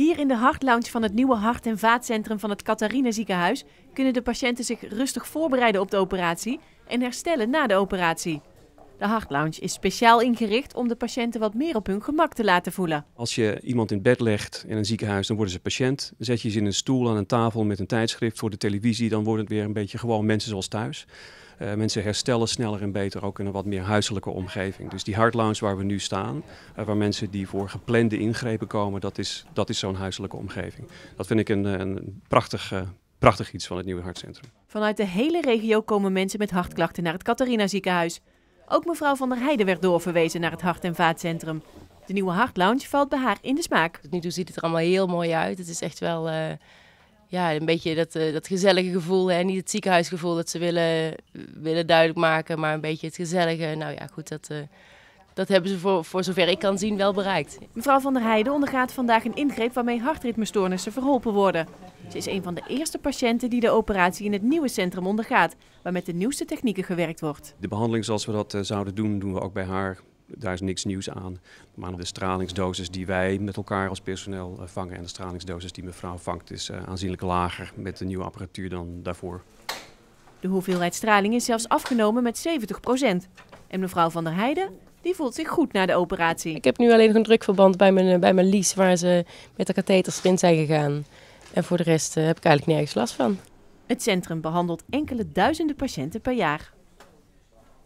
Hier in de hartlounge van het nieuwe hart- en vaatcentrum van het Catharina ziekenhuis kunnen de patiënten zich rustig voorbereiden op de operatie en herstellen na de operatie. De hartlounge is speciaal ingericht om de patiënten wat meer op hun gemak te laten voelen. Als je iemand in bed legt in een ziekenhuis, dan worden ze patiënt. Zet je ze in een stoel aan een tafel met een tijdschrift voor de televisie, dan worden het weer een beetje gewoon mensen zoals thuis. Eh, mensen herstellen sneller en beter ook in een wat meer huiselijke omgeving. Dus die hartlounge waar we nu staan, eh, waar mensen die voor geplande ingrepen komen, dat is, dat is zo'n huiselijke omgeving. Dat vind ik een, eh, een prachtig, prachtig iets van het nieuwe hartcentrum. Vanuit de hele regio komen mensen met hartklachten naar het Catharina ziekenhuis. Ook mevrouw van der Heijden werd doorverwezen naar het Hart- en Vaatcentrum. De nieuwe Hartlounge valt bij haar in de smaak. nu toe ziet het er allemaal heel mooi uit. Het is echt wel eh, ja, een beetje dat, eh, dat gezellige gevoel. Hè? Niet het ziekenhuisgevoel dat ze willen, willen duidelijk maken, maar een beetje het gezellige. Nou ja, goed, dat... Eh, dat hebben ze voor, zover ik kan zien wel bereikt. Mevrouw van der Heijden ondergaat vandaag een ingreep waarmee hartritmestoornissen verholpen worden. Ze is een van de eerste patiënten die de operatie in het nieuwe centrum ondergaat, waar met de nieuwste technieken gewerkt wordt. De behandeling zoals we dat eh, zouden doen, doen we ook bij haar. Daar is niks nieuws aan. Maar de stralingsdosis die wij met elkaar als personeel eh, vangen en de stralingsdosis die mevrouw vangt is eh, aanzienlijk lager met de nieuwe apparatuur dan daarvoor. De hoeveelheid straling is zelfs afgenomen met 70 En mevrouw van der Heijden die voelt zich goed na de operatie. Ik heb nu alleen nog een drukverband bij mijn, eh, bij mijn lies waar ze met de katheters erin zijn gegaan. En voor de rest eh, heb ik eigenlijk nergens last van. Het centrum behandelt enkele duizenden patiënten per jaar.